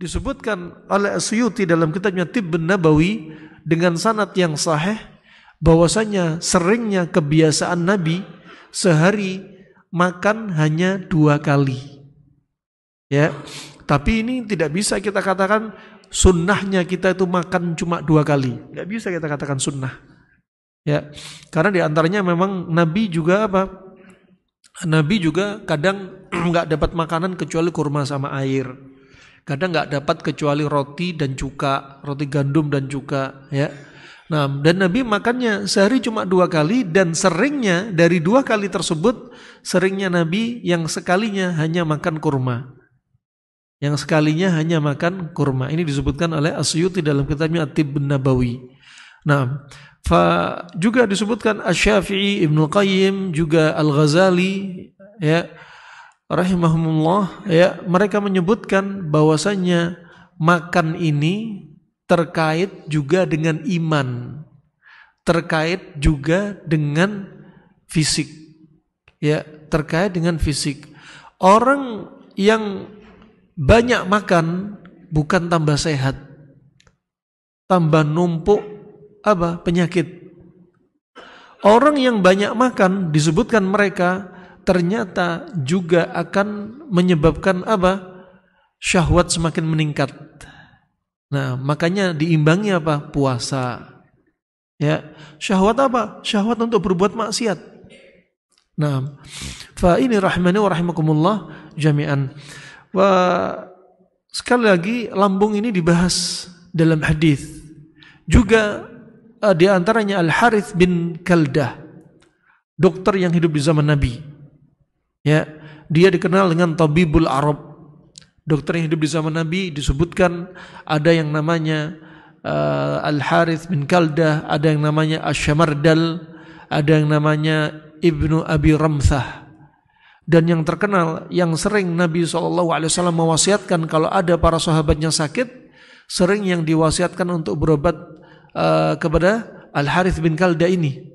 disebutkan oleh Asyuti dalam kitabnya Tibbun Nabawi dengan sanat yang sahih bahwasanya seringnya kebiasaan Nabi sehari makan hanya dua kali. Ya, tapi ini tidak bisa kita katakan sunnahnya kita itu makan cuma dua kali. Tidak bisa kita katakan sunnah. Ya, karena diantaranya memang Nabi juga apa? Nabi juga kadang nggak dapat makanan kecuali kurma sama air kadang nggak dapat kecuali roti dan cuka roti gandum dan cuka ya nah dan Nabi makannya sehari cuma dua kali dan seringnya dari dua kali tersebut seringnya Nabi yang sekalinya hanya makan kurma yang sekalinya hanya makan kurma ini disebutkan oleh Asyuti dalam kitabnya At-Tibb Nabawi nah fa juga disebutkan Asy-Syafi'i Ibnu Qayyim juga Al-Ghazali ya rahimahumullah ya mereka menyebutkan bahwasanya makan ini terkait juga dengan iman terkait juga dengan fisik ya terkait dengan fisik orang yang banyak makan bukan tambah sehat tambah numpuk apa penyakit orang yang banyak makan disebutkan mereka ternyata juga akan menyebabkan apa? Syahwat semakin meningkat. Nah, makanya diimbangi apa? Puasa. Ya, syahwat apa? Syahwat untuk berbuat maksiat. Nah, fa ini rahimani wa rahimakumullah jami'an. Wa sekali lagi lambung ini dibahas dalam hadis. Juga eh, di antaranya Al Harith bin Kaldah, dokter yang hidup di zaman Nabi. Ya, dia dikenal dengan tabibul Arab. Dokter yang hidup di zaman Nabi disebutkan ada yang namanya uh, eh, Al Harith bin Kaldah, ada yang namanya Asyamardal, ada yang namanya Ibnu Abi Ramsah. Dan yang terkenal, yang sering Nabi SAW mewasiatkan kalau ada para sahabatnya sakit, sering yang diwasiatkan untuk berobat uh, kepada Al Harith bin Kaldah ini.